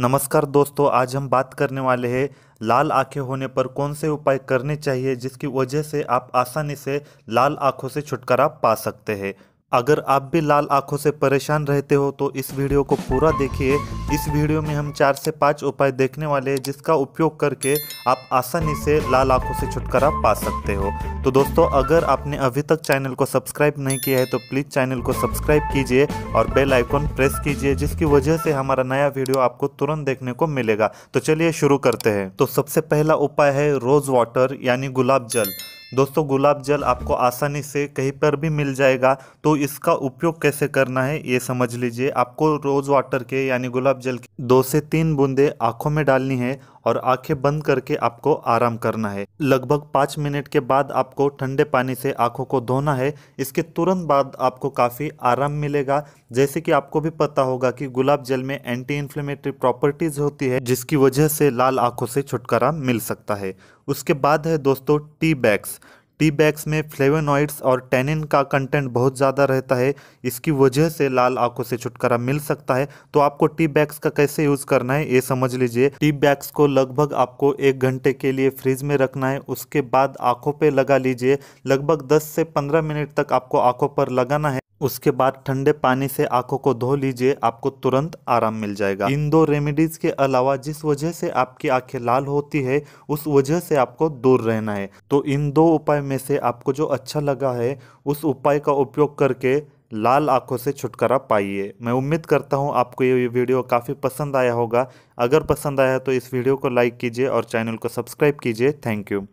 नमस्कार दोस्तों आज हम बात करने वाले हैं लाल आंखें होने पर कौन से उपाय करने चाहिए जिसकी वजह से आप आसानी से लाल आंखों से छुटकारा पा सकते हैं अगर आप भी लाल आंखों से परेशान रहते हो तो इस वीडियो को पूरा देखिए इस वीडियो में हम चार से पाँच उपाय देखने वाले हैं जिसका उपयोग करके आप आसानी से लाल आंखों से छुटकारा पा सकते हो तो दोस्तों अगर आपने अभी तक चैनल को सब्सक्राइब नहीं किया है तो प्लीज़ चैनल को सब्सक्राइब कीजिए और बेल आइकॉन प्रेस कीजिए जिसकी वजह से हमारा नया वीडियो आपको तुरंत देखने को मिलेगा तो चलिए शुरू करते हैं तो सबसे पहला उपाय है रोज़ वाटर यानी गुलाब जल दोस्तों गुलाब जल आपको आसानी से कहीं पर भी मिल जाएगा तो इसका उपयोग कैसे करना है ये समझ लीजिए आपको रोज़ वाटर के यानी गुलाब जल के दो से तीन बूंदे आँखों में डालनी है और आंखें बंद करके आपको आराम करना है लगभग पाँच मिनट के बाद आपको ठंडे पानी से आंखों को धोना है इसके तुरंत बाद आपको काफ़ी आराम मिलेगा जैसे कि आपको भी पता होगा कि गुलाब जल में एंटी इन्फ्लेमेटरी प्रॉपर्टीज़ होती है जिसकी वजह से लाल आंखों से छुटकारा मिल सकता है उसके बाद है दोस्तों टी बैग्स टी बैग्स में फ्लेवेनॉइड्स और टेनिन का कंटेंट बहुत ज़्यादा रहता है इसकी वजह से लाल आंखों से छुटकारा मिल सकता है तो आपको टी बैग्स का कैसे यूज़ करना है ये समझ लीजिए टी बैग्स को लगभग आपको एक घंटे के लिए फ्रिज में रखना है उसके बाद आंखों पर लगा लीजिए लगभग दस से पंद्रह मिनट तक आपको आंखों पर लगाना है उसके बाद ठंडे पानी से आंखों को धो लीजिए आपको तुरंत आराम मिल जाएगा इन दो रेमेडीज के अलावा जिस वजह से आपकी आंखें लाल होती है उस वजह से आपको दूर रहना है तो इन दो उपाय में से आपको जो अच्छा लगा है उस उपाय का उपयोग करके लाल आंखों से छुटकारा पाइए मैं उम्मीद करता हूँ आपको ये वीडियो काफ़ी पसंद आया होगा अगर पसंद आया तो इस वीडियो को लाइक कीजिए और चैनल को सब्सक्राइब कीजिए थैंक यू